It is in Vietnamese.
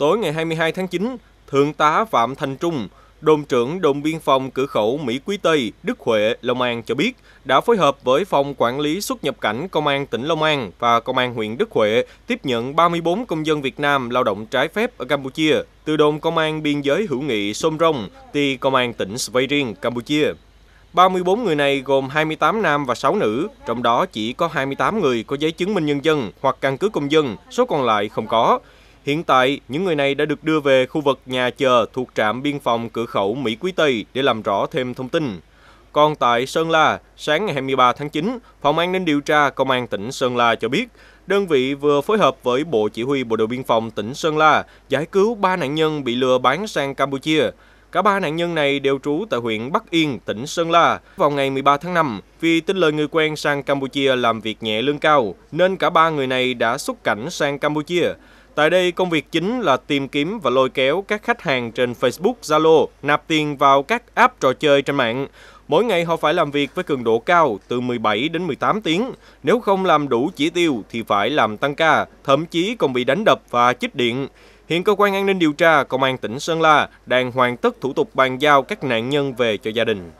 Tối ngày 22 tháng 9, Thượng tá Phạm Thành Trung, đồn trưởng đồn biên phòng cửa khẩu Mỹ Quý Tây, Đức Huệ, Long An cho biết đã phối hợp với phòng quản lý xuất nhập cảnh công an tỉnh Long An và công an huyện Đức Huệ tiếp nhận 34 công dân Việt Nam lao động trái phép ở Campuchia từ đồn công an biên giới hữu nghị Sôm Rông, ti công an tỉnh Svay Riêng, Campuchia. 34 người này gồm 28 nam và 6 nữ, trong đó chỉ có 28 người có giấy chứng minh nhân dân hoặc căn cứ công dân, số còn lại không có. Hiện tại, những người này đã được đưa về khu vực nhà chờ thuộc trạm biên phòng cửa khẩu Mỹ Quý Tây để làm rõ thêm thông tin. Còn tại Sơn La, sáng ngày 23 tháng 9, Phòng An ninh điều tra Công an tỉnh Sơn La cho biết, đơn vị vừa phối hợp với Bộ Chỉ huy Bộ đội Biên phòng tỉnh Sơn La giải cứu 3 nạn nhân bị lừa bán sang Campuchia. Cả ba nạn nhân này đều trú tại huyện Bắc Yên, tỉnh Sơn La. Vào ngày 13 tháng 5, vì tin lời người quen sang Campuchia làm việc nhẹ lương cao, nên cả ba người này đã xuất cảnh sang Campuchia. Tại đây, công việc chính là tìm kiếm và lôi kéo các khách hàng trên Facebook, Zalo, nạp tiền vào các app trò chơi trên mạng. Mỗi ngày họ phải làm việc với cường độ cao từ 17 đến 18 tiếng. Nếu không làm đủ chỉ tiêu thì phải làm tăng ca, thậm chí còn bị đánh đập và chích điện. Hiện cơ quan an ninh điều tra Công an tỉnh Sơn La đang hoàn tất thủ tục bàn giao các nạn nhân về cho gia đình.